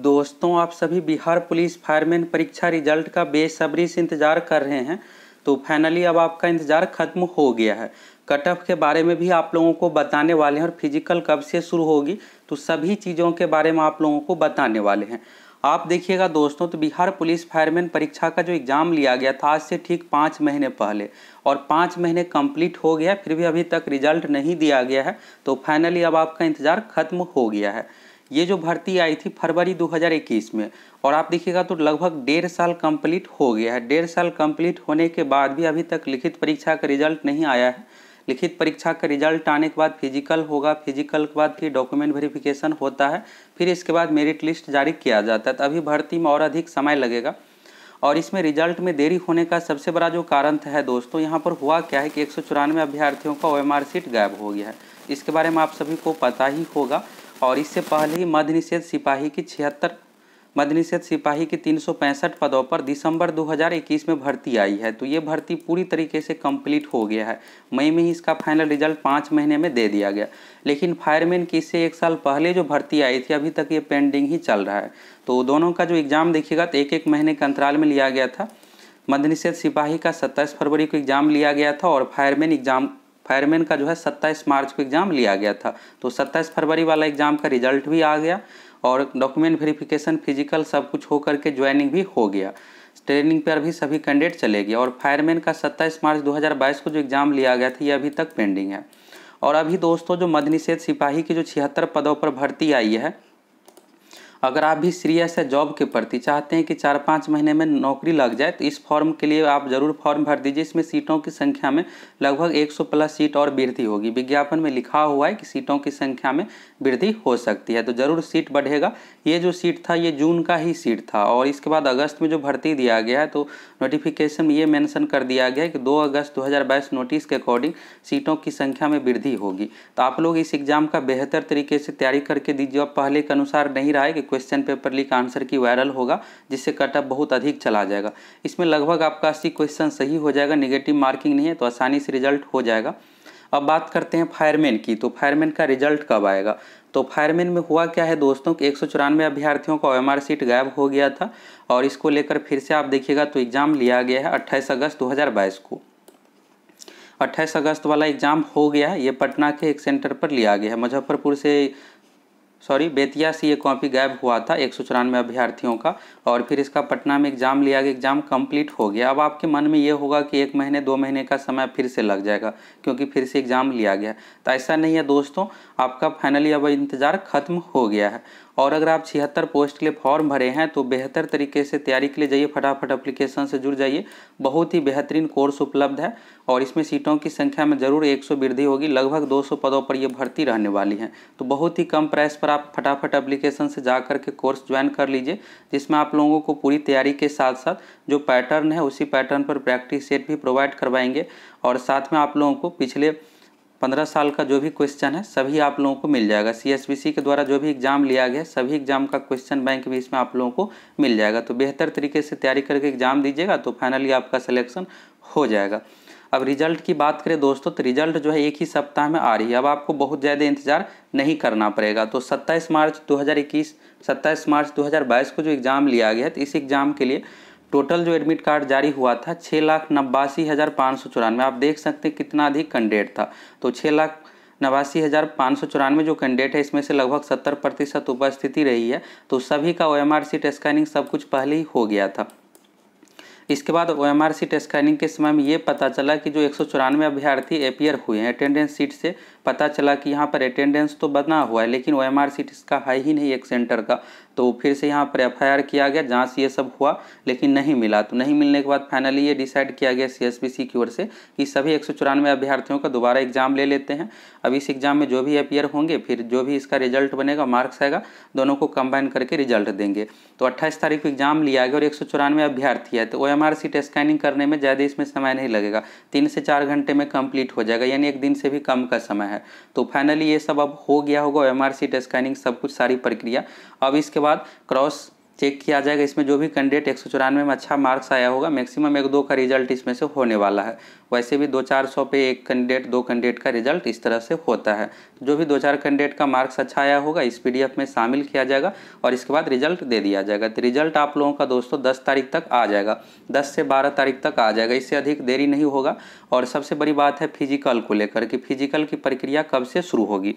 दोस्तों आप सभी बिहार पुलिस फायरमैन परीक्षा रिजल्ट का बेसब्री से इंतजार कर रहे हैं तो फाइनली अब आपका इंतजार खत्म हो गया है कट ऑफ के बारे में भी आप लोगों को बताने वाले हैं और फिजिकल कब से शुरू होगी तो सभी चीज़ों के बारे में आप लोगों को बताने वाले हैं आप देखिएगा दोस्तों तो बिहार पुलिस फायरमैन परीक्षा का जो एग्ज़ाम लिया गया था आज से ठीक पाँच महीने पहले और पाँच महीने कंप्लीट हो गया फिर भी अभी तक रिजल्ट नहीं दिया गया है तो फाइनली अब आपका इंतज़ार खत्म हो गया है ये जो भर्ती आई थी फरवरी 2021 में और आप देखिएगा तो लगभग डेढ़ साल कंप्लीट हो गया है डेढ़ साल कंप्लीट होने के बाद भी अभी तक लिखित परीक्षा का रिजल्ट नहीं आया है लिखित परीक्षा का रिजल्ट आने के बाद फिजिकल होगा फिजिकल के बाद फिर डॉक्यूमेंट वेरिफिकेशन होता है फिर इसके बाद मेरिट लिस्ट जारी किया जाता है तो अभी भर्ती में और अधिक समय लगेगा और इसमें रिजल्ट में देरी होने का सबसे बड़ा जो कारण है दोस्तों यहाँ पर हुआ क्या है कि एक अभ्यर्थियों का ओ सीट गायब हो गया है इसके बारे में आप सभी को पता ही होगा और इससे पहले ही मध्य निषेध सिपाही की छिहत्तर मध्य निषेध सिपाही की तीन पदों पर दिसंबर 2021 में भर्ती आई है तो ये भर्ती पूरी तरीके से कंप्लीट हो गया है मई में ही इसका फाइनल रिजल्ट पाँच महीने में दे दिया गया लेकिन फायरमैन की इससे एक साल पहले जो भर्ती आई थी अभी तक ये पेंडिंग ही चल रहा है तो दोनों का जो एग्ज़ाम देखिएगा तो एक एक महीने के अंतराल में लिया गया था मध्य निषेध सिपाही का सत्ताईस फरवरी को एग्ज़ाम लिया गया था और फायरमैन एग्ज़ाम फायरमैन का जो है सत्ताईस मार्च को एग्ज़ाम लिया गया था तो सत्ताईस फरवरी वाला एग्ज़ाम का रिजल्ट भी आ गया और डॉक्यूमेंट वेरिफिकेशन फिजिकल सब कुछ हो करके ज्वाइनिंग भी हो गया ट्रेनिंग पर भी सभी कैंडिडेट चले गए और फायरमैन का 27 मार्च 2022 को जो एग्ज़ाम लिया गया था ये अभी तक पेंडिंग है और अभी दोस्तों जो मध्य निषेध सिपाही की जो छिहत्तर पदों पर भर्ती आई है अगर आप भी सीरियस है जॉब के प्रति चाहते हैं कि चार पाँच महीने में नौकरी लग जाए तो इस फॉर्म के लिए आप जरूर फॉर्म भर दीजिए इसमें सीटों की संख्या में लगभग 100 प्लस सीट और वृद्धि होगी विज्ञापन में लिखा हुआ है कि सीटों की संख्या में वृद्धि हो सकती है तो ज़रूर सीट बढ़ेगा ये जो सीट था ये जून का ही सीट था और इसके बाद अगस्त में जो भर्ती दिया गया है तो नोटिफिकेशन में ये मैंसन कर दिया गया है कि दो अगस्त दो नोटिस के अकॉर्डिंग सीटों की संख्या में वृद्धि होगी तो आप लोग इस एग्ज़ाम का बेहतर तरीके से तैयारी करके दीजिए और पहले के अनुसार नहीं रहा है कि question paper leak answer key viral होगा जिससे कटअप बहुत अधिक चला जाएगा इसमें लगभग आपका अस्सी क्वेश्चन सही हो जाएगा निगेटिव मार्किंग नहीं है तो आसानी से रिजल्ट हो जाएगा अब बात करते हैं फायरमैन की तो फायरमैन का रिजल्ट कब आएगा तो फायरमैन में हुआ क्या है दोस्तों कि एक अभ्यर्थियों का एमआर सीट गायब हो गया था और इसको लेकर फिर से आप देखिएगा तो एग्ज़ाम लिया गया है अट्ठाईस अगस्त 2022 को 28 अगस्त वाला एग्ज़ाम हो गया है ये पटना के एक सेंटर पर लिया गया है मुजफ्फरपुर से सॉरी बेतिया से ये कॉपी गायब हुआ था एक सौ चौरानवे अभ्यर्थियों का और फिर इसका पटना में एग्ज़ाम लिया गया एग्ज़ाम कंप्लीट हो गया अब आपके मन में ये होगा कि एक महीने दो महीने का समय फिर से लग जाएगा क्योंकि फिर से एग्ज़ाम लिया गया तो ऐसा नहीं है दोस्तों आपका फाइनली अब इंतज़ार खत्म हो गया है और अगर आप छिहत्तर पोस्ट के लिए फॉर्म भरे हैं तो बेहतर तरीके से तैयारी के लिए जाइए फटाफट अप्लीकेशन से जुड़ जाइए बहुत ही बेहतरीन कोर्स उपलब्ध है और इसमें सीटों की संख्या में ज़रूर एक वृद्धि होगी लगभग दो पदों पर यह भर्ती रहने वाली है तो बहुत ही कम प्राइस पर आप फटाफट एप्लीकेशन से जा करके कोर्स ज्वाइन कर लीजिए जिसमें आप लोगों को पूरी तैयारी के साथ साथ जो पैटर्न है उसी पैटर्न पर प्रैक्टिस सेट भी प्रोवाइड करवाएंगे और साथ में आप लोगों को पिछले पंद्रह साल का जो भी क्वेश्चन है सभी आप लोगों को मिल जाएगा सी के द्वारा जो भी एग्जाम लिया गया सभी एग्जाम का क्वेश्चन बैंक भी इसमें आप लोगों को मिल जाएगा तो बेहतर तरीके से तैयारी करके एग्जाम दीजिएगा तो फाइनली आपका सिलेक्शन हो जाएगा अब रिजल्ट की बात करें दोस्तों तो रिजल्ट जो है एक ही सप्ताह में आ रही है अब आपको बहुत ज़्यादा इंतजार नहीं करना पड़ेगा तो 27 मार्च 2021 27 मार्च 2022 को जो एग्ज़ाम लिया गया है तो इस एग्ज़ाम के लिए टोटल जो एडमिट कार्ड जारी हुआ था छः लाख नब्बासी हज़ार पाँच सौ चौरानवे आप देख सकते हैं कितना अधिक कैंडिडेट था तो छः लाख नवासी हज़ार पाँच सौ चौरानवे जो कैंडिडेट है इसमें से लगभग सत्तर प्रतिशत उपस्थिति रही है तो सभी का O M R test scanning सब कुछ पहले ही हो गया था इसके बाद O M R sheet scanning के समय में ये पता चला कि जो एक अभ्यर्थी अपियर हुए हैं अटेंडेंस सीट से पता चला कि यहाँ पर अटेंडेंस तो बना हुआ है लेकिन ओ एम आर सीट इसका है ही नहीं एक सेंटर का तो फिर से यहाँ पर एफ आई आर किया गया जाँच ये सब हुआ लेकिन नहीं मिला तो नहीं मिलने के बाद फाइनली ये डिसाइड किया गया सी एस बी सी की ओर से कि सभी एक अभ्यर्थियों का दोबारा एग्जाम ले लेते हैं अब इस एग्जाम में जो भी अपियर होंगे फिर जो भी इसका रिजल्ट बनेगा मार्क्स आएगा दोनों को कंबाइन करके रिजल्ट देंगे तो अट्ठाईस तारीख को एग्जाम लिया गया और एक अभ्यर्थी है तो O M C test scanning करने में ज़्यादा इसमें समय नहीं लगेगा तीन से चार घंटे में कंप्लीट हो जाएगा यानी एक दिन से भी कम का समय है तो फाइनली ये सब अब हो गया होगा एम आर स्कैनिंग सब कुछ सारी प्रक्रिया अब इसके बाद क्रॉस चेक किया जाएगा इसमें जो भी कैंडिडेट एक सौ में अच्छा मार्क्स आया होगा मैक्सिमम एक दो का रिजल्ट इसमें से होने वाला है वैसे भी दो चार सौ पे एक कैंडिडेट दो कैंडिडेट का रिजल्ट इस तरह से होता है जो भी दो चार कैंडिडेट का मार्क्स अच्छा आया होगा इस पी में शामिल किया जाएगा और इसके बाद रिजल्ट दे दिया जाएगा तो रिजल्ट आप लोगों का दोस्तों दस तारीख तक आ जाएगा दस से बारह तारीख तक आ जाएगा इससे अधिक देरी नहीं होगा और सबसे बड़ी बात है फिजिकल को लेकर कि फिजिकल की प्रक्रिया कब से शुरू होगी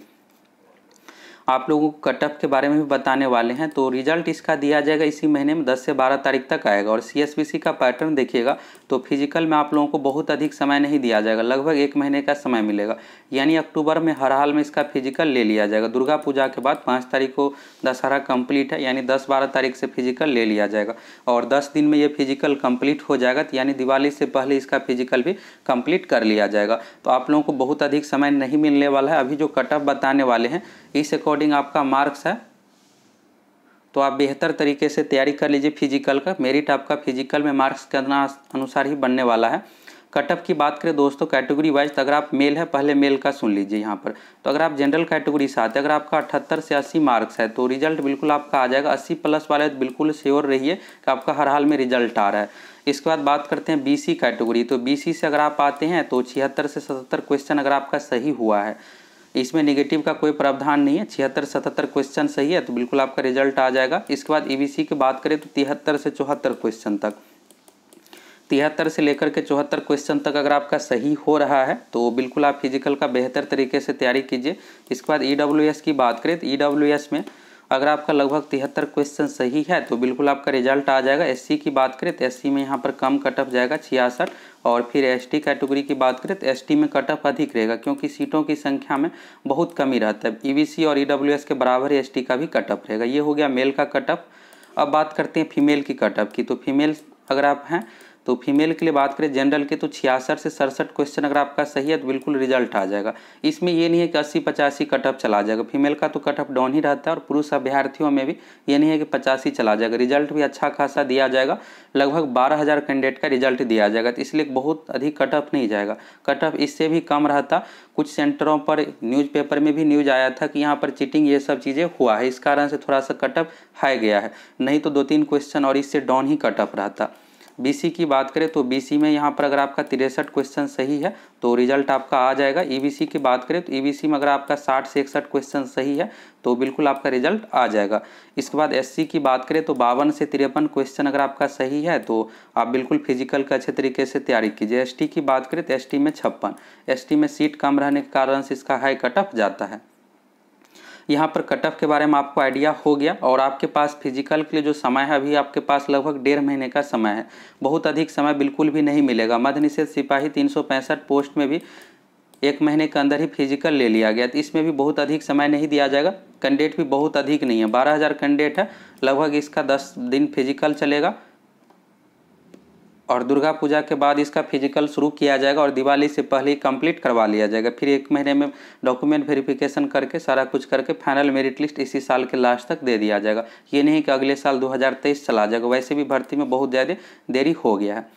आप लोगों को कटअप के बारे में भी बताने वाले हैं तो रिजल्ट इसका दिया जाएगा इसी महीने में 10 से 12 तारीख तक आएगा और सी का पैटर्न देखिएगा तो फिजिकल में आप लोगों को बहुत अधिक समय नहीं दिया जाएगा लगभग एक महीने का समय मिलेगा यानी अक्टूबर में हर हाल में इसका फिजिकल ले लिया जाएगा दुर्गा पूजा के बाद पाँच तारीख को दशहरा कम्प्लीट है यानी दस बारह तारीख से फिजिकल ले लिया जाएगा और दस दिन में ये फिजिकल कम्प्लीट हो जाएगा तो यानी दिवाली से पहले इसका फिजिकल भी कम्प्लीट कर लिया जाएगा तो आप लोगों को बहुत अधिक समय नहीं मिलने वाला है अभी जो कटअप बताने वाले हैं इस अकॉर्डिंग आपका मार्क्स है तो आप बेहतर तरीके से तैयारी कर लीजिए फिजिकल का मेरिट आपका फिजिकल में मार्क्स के अनुसार ही बनने वाला है कटअप की बात करें दोस्तों कैटेगरी वाइज तो अगर आप मेल है पहले मेल का सुन लीजिए यहाँ पर तो अगर आप जनरल कैटेगरी से आते अगर आपका अठहत्तर से अस्सी मार्क्स है तो रिजल्ट बिल्कुल आपका आ जाएगा अस्सी प्लस वाले तो बिल्कुल श्योर रहिए कि आपका हर हाल में रिजल्ट आ रहा है इसके बाद बात करते हैं बी कैटेगरी तो बी से अगर आप आते हैं तो छिहत्तर से सतहत्तर क्वेश्चन अगर आपका सही हुआ है इसमें निगेटिव का कोई प्रावधान नहीं है छिहत्तर सतहत्तर क्वेश्चन सही है तो बिल्कुल आपका रिजल्ट आ जाएगा इसके बाद ईबीसी e की बात करें तो तिहत्तर से चौहत्तर क्वेश्चन तक तिहत्तर से लेकर के चौहत्तर क्वेश्चन तक अगर आपका सही हो रहा है तो बिल्कुल आप फिजिकल का बेहतर तरीके से तैयारी कीजिए इसके बाद ई e की बात करें तो ई e में अगर आपका लगभग तिहत्तर क्वेश्चन सही है तो बिल्कुल आपका रिजल्ट आ जाएगा एससी की बात करें तो एससी में यहाँ पर कम कट ऑफ जाएगा छियासठ और फिर एसटी कैटेगरी की बात करें तो एसटी में कट ऑफ अधिक रहेगा क्योंकि सीटों की संख्या में बहुत कमी रहता है ईवीसी e और ईडब्ल्यूएस e के बराबर ही टी का भी कट ऑफ रहेगा ये हो गया मेल का कट ऑफ अब बात करते हैं फीमेल की कट ऑफ की तो फीमेल अगर आप हैं तो फीमेल के लिए बात करें जनरल के तो छियासठ से सड़सठ क्वेश्चन अगर आपका सही है तो बिल्कुल रिजल्ट आ जाएगा इसमें ये नहीं है कि अस्सी पचासी कटअप चला जाएगा फीमेल का तो कटअप डाउन ही रहता है और पुरुष अभ्यर्थियों में भी ये नहीं है कि पचासी चला जाएगा रिजल्ट भी अच्छा खासा दिया जाएगा लगभग बारह हज़ार कैंडिडेट का रिजल्ट दिया जाएगा तो इसलिए बहुत अधिक कटअप नहीं जाएगा कटअप इससे भी कम रहता कुछ सेंटरों पर न्यूज़पेपर में भी न्यूज आया था कि यहाँ पर चीटिंग ये सब चीज़ें हुआ है इस कारण से थोड़ा सा कटअप हाई गया है नहीं तो दो तीन क्वेश्चन और इससे डाउन ही कटअप रहता बीसी की बात करें तो बीसी में यहाँ पर अगर आपका तिरसठ क्वेश्चन सही है तो रिजल्ट आपका आ जाएगा ईबीसी e की बात करें तो ईबीसी e में अगर आपका साठ से इकसठ क्वेश्चन सही है तो बिल्कुल आपका रिजल्ट आ जाएगा इसके बाद एससी की बात करें तो बावन से तिरपन क्वेश्चन अगर आपका सही है तो आप बिल्कुल फिजिकल के अच्छे तरीके से तैयारी कीजिए एस की बात करें तो एस में छप्पन एस में सीट कम रहने के कारण से इसका हाई कटअप जाता है यहाँ पर कट ऑफ के बारे में आपको आइडिया हो गया और आपके पास फिजिकल के लिए जो समय है अभी आपके पास लगभग डेढ़ महीने का समय है बहुत अधिक समय बिल्कुल भी नहीं मिलेगा मध्य निषेध सिपाही तीन पोस्ट में भी एक महीने के अंदर ही फिजिकल ले लिया गया तो इसमें भी बहुत अधिक समय नहीं दिया जाएगा कैंडिडेट भी बहुत अधिक नहीं है बारह हज़ार कैंडिडेट है लगभग इसका दस दिन फिजिकल चलेगा और दुर्गा पूजा के बाद इसका फिजिकल शुरू किया जाएगा और दिवाली से पहले ही कम्प्लीट करवा लिया जाएगा फिर एक महीने में डॉक्यूमेंट वेरिफिकेशन करके सारा कुछ करके फाइनल मेरिट लिस्ट इसी साल के लास्ट तक दे दिया जाएगा ये नहीं कि अगले साल 2023 चला जाएगा वैसे भी भर्ती में बहुत ज़्यादा देरी हो गया है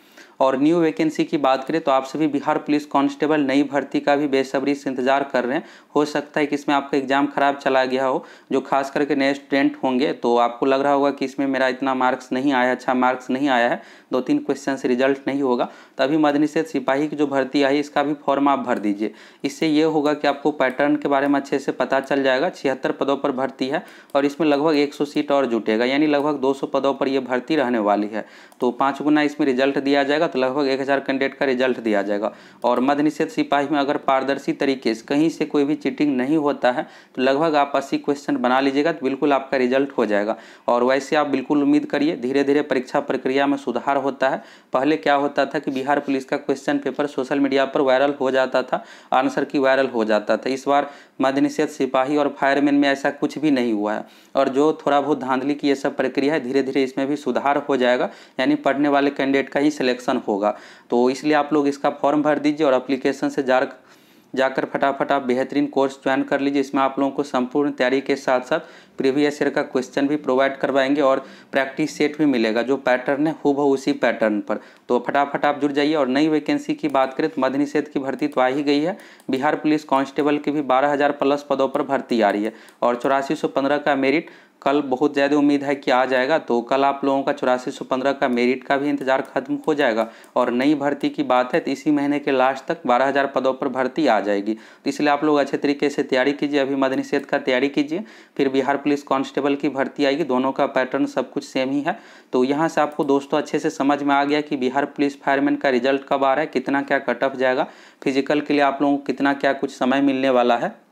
और न्यू वैकेंसी की बात करें तो आप सभी बिहार पुलिस कांस्टेबल नई भर्ती का भी बेसब्री से इंतजार कर रहे हैं हो सकता है कि इसमें आपका एग्जाम खराब चला गया हो जो खास करके नए स्टूडेंट होंगे तो आपको लग रहा होगा कि इसमें मेरा इतना मार्क्स नहीं आया अच्छा मार्क्स नहीं आया है दो तीन क्वेश्चन से रिजल्ट नहीं होगा तभी मदनिषेध सिपाही की जो भर्ती आई इसका भी फॉर्म आप भर दीजिए इससे ये होगा कि आपको पैटर्न के बारे में अच्छे से पता चल जाएगा छिहत्तर पदों पर भर्ती है और इसमें लगभग एक सीट और जुटेगा यानी लगभग दो पदों पर यह भर्ती रहने वाली है तो पाँच गुना इसमें रिजल्ट दिया जाएगा तो लगभग एक हज़ार कैंडिडेट का रिजल्ट दिया जाएगा और मध्य निषेध सिपाही में अगर पारदर्शी तरीके से कहीं से कोई भी चीटिंग नहीं होता है तो लगभग आप अस्सी क्वेश्चन बना लीजिएगा तो बिल्कुल आपका रिजल्ट हो जाएगा और वैसे आप बिल्कुल उम्मीद करिए धीरे धीरे परीक्षा प्रक्रिया में सुधार होता है पहले क्या होता था कि बिहार पुलिस का क्वेश्चन पेपर सोशल मीडिया पर वायरल हो जाता था आंसर की वायरल हो जाता था इस बार मध्य निषेध सिपाही और फायरमैन में ऐसा कुछ भी नहीं हुआ है और जो थोड़ा बहुत धांधली की ये सब प्रक्रिया है धीरे धीरे इसमें भी सुधार हो जाएगा यानी पढ़ने वाले कैंडिडेट का ही सिलेक्शन नुकसान होगा तो इसलिए आप लोग इसका फॉर्म भर दीजिए और अप्लीकेशन से जा जाकर फटाफट आप बेहतरीन कोर्स ज्वाइन कर लीजिए इसमें आप लोगों को संपूर्ण तैयारी के साथ साथ प्रीवियस ईयर का क्वेश्चन भी प्रोवाइड करवाएंगे और प्रैक्टिस सेट भी मिलेगा जो पैटर्न है हु उसी पैटर्न पर तो फटाफट आप जुड़ जाइए और नई वैकेंसी की बात करें तो मध्य निषेध की भर्ती तो आ ही गई है बिहार पुलिस कांस्टेबल की भी बारह प्लस पदों पर भर्ती आ रही है और चौरासी का मेरिट कल बहुत ज़्यादा उम्मीद है कि आ जाएगा तो कल आप लोगों का चौरासी सौ पंद्रह का मेरिट का भी इंतजार खत्म हो जाएगा और नई भर्ती की बात है तो इसी महीने के लास्ट तक बारह हज़ार पदों पर भर्ती आ जाएगी तो इसलिए आप लोग अच्छे तरीके से तैयारी कीजिए अभी मद निषेध का तैयारी कीजिए फिर बिहार पुलिस कांस्टेबल की भर्ती आएगी दोनों का पैटर्न सब कुछ सेम ही है तो यहाँ से आपको दोस्तों अच्छे से समझ में आ गया कि बिहार पुलिस फायरमैन का रिजल्ट कब आ रहा है कितना क्या कट ऑफ जाएगा फिजिकल के लिए आप लोगों को कितना क्या कुछ समय मिलने वाला है